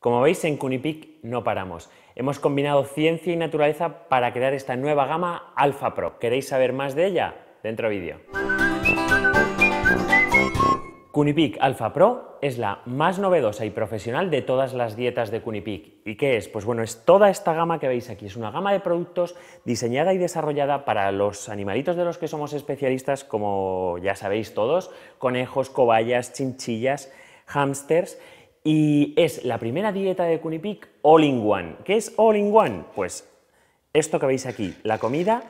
Como veis, en Cunipic no paramos. Hemos combinado ciencia y naturaleza para crear esta nueva gama Alpha Pro. ¿Queréis saber más de ella? Dentro vídeo. Cunipic Alpha Pro es la más novedosa y profesional de todas las dietas de Cunipic. ¿Y qué es? Pues bueno, es toda esta gama que veis aquí. Es una gama de productos diseñada y desarrollada para los animalitos de los que somos especialistas, como ya sabéis todos, conejos, cobayas, chinchillas, hámsters y es la primera dieta de Cunipic all in one. ¿Qué es all in one? Pues esto que veis aquí, la comida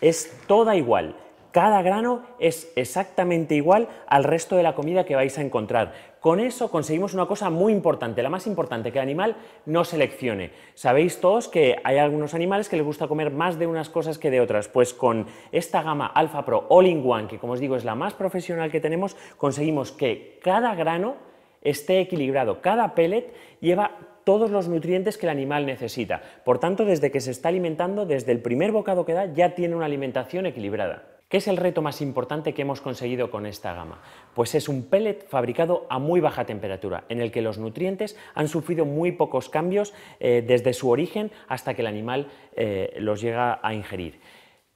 es toda igual. Cada grano es exactamente igual al resto de la comida que vais a encontrar. Con eso conseguimos una cosa muy importante, la más importante, que el animal no seleccione. Sabéis todos que hay algunos animales que les gusta comer más de unas cosas que de otras. Pues con esta gama Alpha Pro All in One, que como os digo es la más profesional que tenemos, conseguimos que cada grano esté equilibrado. Cada pellet lleva todos los nutrientes que el animal necesita. Por tanto, desde que se está alimentando, desde el primer bocado que da, ya tiene una alimentación equilibrada. ¿Qué es el reto más importante que hemos conseguido con esta gama? Pues es un pellet fabricado a muy baja temperatura, en el que los nutrientes han sufrido muy pocos cambios eh, desde su origen hasta que el animal eh, los llega a ingerir.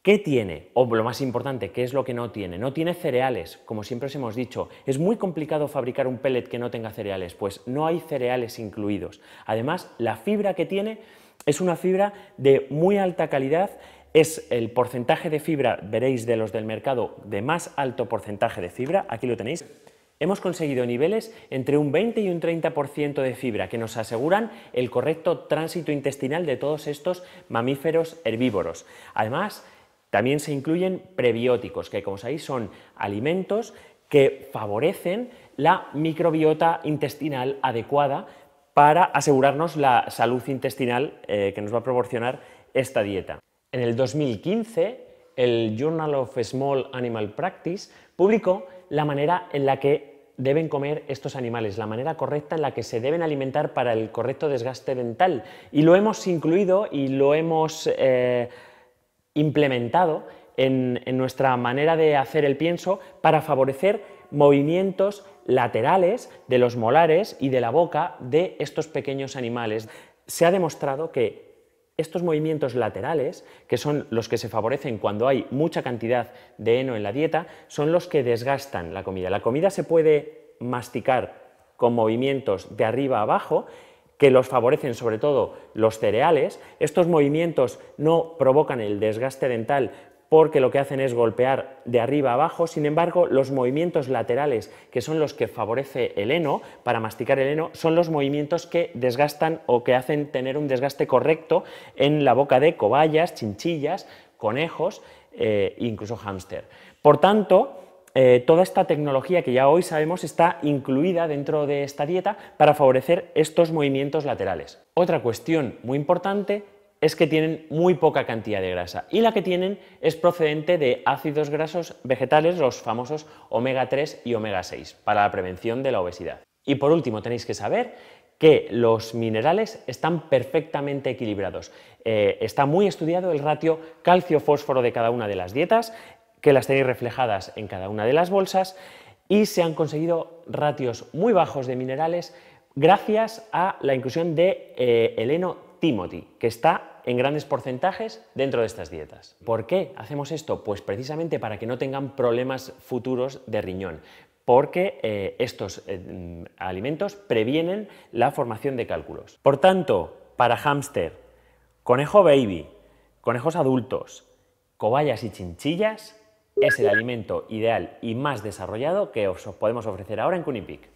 ¿Qué tiene? O lo más importante, ¿qué es lo que no tiene? No tiene cereales, como siempre os hemos dicho. Es muy complicado fabricar un pellet que no tenga cereales, pues no hay cereales incluidos. Además, la fibra que tiene es una fibra de muy alta calidad, es el porcentaje de fibra, veréis de los del mercado, de más alto porcentaje de fibra, aquí lo tenéis. Hemos conseguido niveles entre un 20 y un 30% de fibra que nos aseguran el correcto tránsito intestinal de todos estos mamíferos herbívoros. Además, también se incluyen prebióticos, que como sabéis son alimentos que favorecen la microbiota intestinal adecuada para asegurarnos la salud intestinal eh, que nos va a proporcionar esta dieta. En el 2015, el Journal of Small Animal Practice publicó la manera en la que deben comer estos animales, la manera correcta en la que se deben alimentar para el correcto desgaste dental. Y lo hemos incluido y lo hemos... Eh, implementado en, nuestra manera de hacer el pienso para favorecer movimientos laterales de los molares y de la boca de estos pequeños animales. Se ha demostrado que estos movimientos laterales, que son los que se favorecen cuando hay mucha cantidad de heno en la dieta, son los que desgastan la comida. La comida se puede masticar con movimientos de arriba a abajo que los favorecen sobre todo los cereales. Estos movimientos no provocan el desgaste dental porque lo que hacen es golpear de arriba a abajo, sin embargo, los movimientos laterales, que son los que favorece el heno, para masticar el heno, son los movimientos que desgastan o que hacen tener un desgaste correcto en la boca de cobayas, chinchillas, conejos, e incluso hámster. Por tanto, eh, toda esta tecnología que ya hoy sabemos está incluida dentro de esta dieta para favorecer estos movimientos laterales. Otra cuestión muy importante es que tienen muy poca cantidad de grasa y la que tienen es procedente de ácidos grasos vegetales, los famosos omega 3 y omega 6, para la prevención de la obesidad. Y por último, tenéis que saber que los minerales están perfectamente equilibrados. Eh, está muy estudiado el ratio calcio-fósforo de cada una de las dietas, que las tenéis reflejadas en cada una de las bolsas y se han conseguido ratios muy bajos de minerales gracias a la inclusión de eh, eleno Timothy, que está en grandes porcentajes dentro de estas dietas. ¿Por qué hacemos esto? Pues precisamente para que no tengan problemas futuros de riñón, porque eh, estos eh, alimentos previenen la formación de cálculos. Por tanto, para hámster, conejo baby, conejos adultos, cobayas y chinchillas, es el alimento ideal y más desarrollado que os podemos ofrecer ahora en Cunipic.